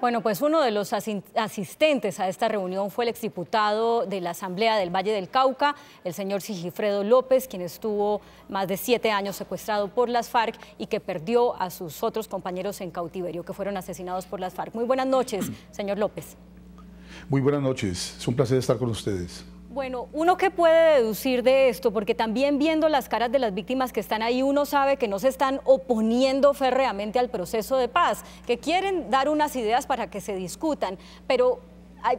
Bueno, pues uno de los asistentes a esta reunión fue el exdiputado de la Asamblea del Valle del Cauca, el señor Sigifredo López, quien estuvo más de siete años secuestrado por las FARC y que perdió a sus otros compañeros en cautiverio que fueron asesinados por las FARC. Muy buenas noches, señor López. Muy buenas noches, es un placer estar con ustedes. Bueno, uno que puede deducir de esto, porque también viendo las caras de las víctimas que están ahí, uno sabe que no se están oponiendo férreamente al proceso de paz, que quieren dar unas ideas para que se discutan, pero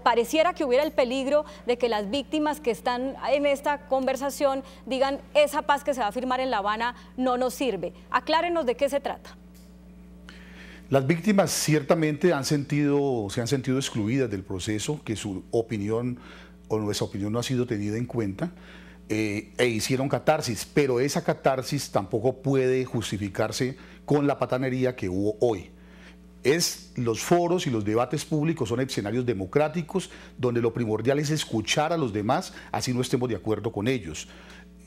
pareciera que hubiera el peligro de que las víctimas que están en esta conversación digan esa paz que se va a firmar en La Habana no nos sirve. Aclárenos de qué se trata. Las víctimas ciertamente han sentido, se han sentido excluidas del proceso, que su opinión o nuestra opinión no ha sido tenida en cuenta. Eh, e hicieron catarsis, pero esa catarsis tampoco puede justificarse con la patanería que hubo hoy. Es los foros y los debates públicos son escenarios democráticos donde lo primordial es escuchar a los demás, así no estemos de acuerdo con ellos.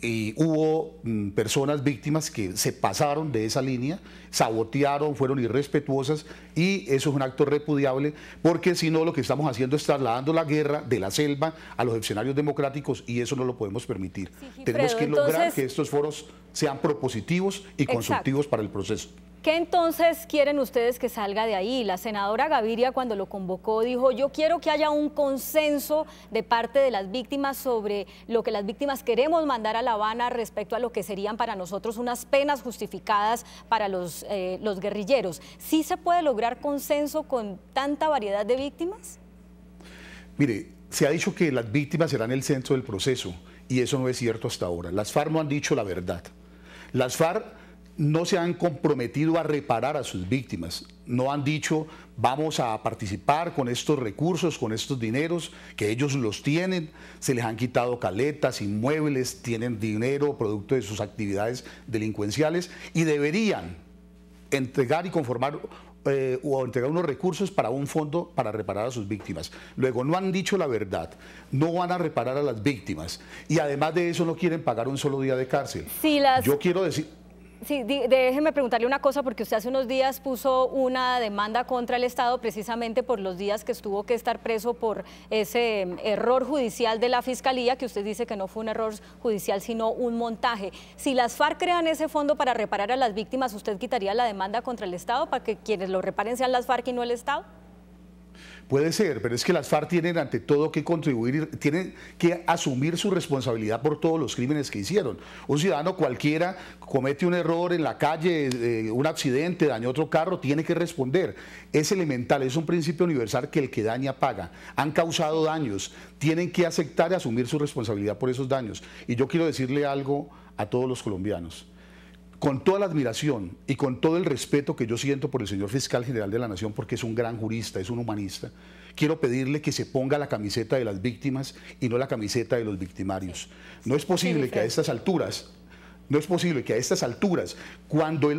Y eh, hubo mm, personas víctimas que se pasaron de esa línea, sabotearon, fueron irrespetuosas y eso es un acto repudiable porque si no lo que estamos haciendo es trasladando la guerra de la selva a los escenarios democráticos y eso no lo podemos permitir. Tenemos que lograr que estos foros sean propositivos y constructivos para el proceso. ¿Qué entonces quieren ustedes que salga de ahí? La senadora Gaviria cuando lo convocó dijo, yo quiero que haya un consenso de parte de las víctimas sobre lo que las víctimas queremos mandar a La Habana respecto a lo que serían para nosotros unas penas justificadas para los, eh, los guerrilleros. ¿Sí se puede lograr consenso con tanta variedad de víctimas? Mire, se ha dicho que las víctimas serán el centro del proceso y eso no es cierto hasta ahora. Las FARC han dicho la verdad. Las FARC no se han comprometido a reparar a sus víctimas, no han dicho vamos a participar con estos recursos, con estos dineros, que ellos los tienen, se les han quitado caletas, inmuebles, tienen dinero producto de sus actividades delincuenciales y deberían entregar y conformar eh, o entregar unos recursos para un fondo para reparar a sus víctimas. Luego, no han dicho la verdad, no van a reparar a las víctimas y además de eso no quieren pagar un solo día de cárcel. Yo quiero decir sí, déjeme preguntarle una cosa, porque usted hace unos días puso una demanda contra el Estado precisamente por los días que estuvo que estar preso por ese em, error judicial de la Fiscalía, que usted dice que no fue un error judicial, sino un montaje. Si las FARC crean ese fondo para reparar a las víctimas, ¿usted quitaría la demanda contra el Estado para que quienes lo reparen sean las FARC y no el Estado? Puede ser, pero es que las FARC tienen ante todo que contribuir, tienen que asumir su responsabilidad por todos los crímenes que hicieron. Un ciudadano cualquiera comete un error en la calle, eh, un accidente, dañó otro carro, tiene que responder. Es elemental, es un principio universal que el que daña paga. Han causado daños, tienen que aceptar y asumir su responsabilidad por esos daños. Y yo quiero decirle algo a todos los colombianos con toda la admiración y con todo el respeto que yo siento por el señor fiscal general de la Nación, porque es un gran jurista, es un humanista, quiero pedirle que se ponga la camiseta de las víctimas y no la camiseta de los victimarios. No es posible que a estas alturas, no es posible que a estas alturas, cuando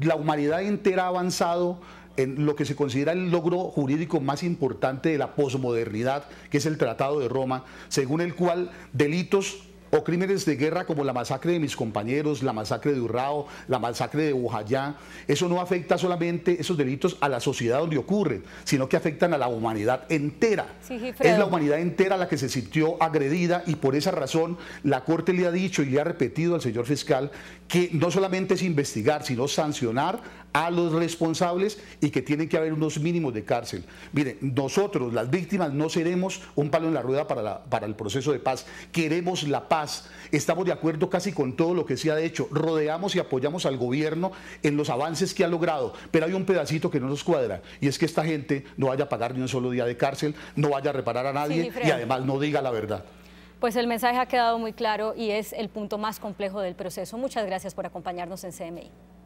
la humanidad entera ha avanzado en lo que se considera el logro jurídico más importante de la posmodernidad, que es el Tratado de Roma, según el cual delitos o crímenes de guerra como la masacre de mis compañeros, la masacre de Urrao, la masacre de Bojayá, eso no afecta solamente esos delitos a la sociedad donde ocurre, sino que afectan a la humanidad entera. es la humanidad entera la que se sintió agredida y por esa razón la Corte le ha dicho y le ha repetido al señor fiscal que no solamente es investigar, sino sancionar a los responsables y que tienen que haber unos mínimos de cárcel. Miren, nosotros, las víctimas, no seremos un palo en la rueda para, el proceso de paz. Queremos la paz. Estamos de acuerdo casi con todo lo que se ha hecho. Rodeamos y apoyamos al gobierno en los avances que ha logrado. Pero hay un pedacito que no nos cuadra y es que esta gente no vaya a pagar ni un solo día de cárcel, no vaya a reparar a nadie y además no diga la verdad. Pues el mensaje ha quedado muy claro y es el punto más complejo del proceso. Muchas gracias por acompañarnos en CMI.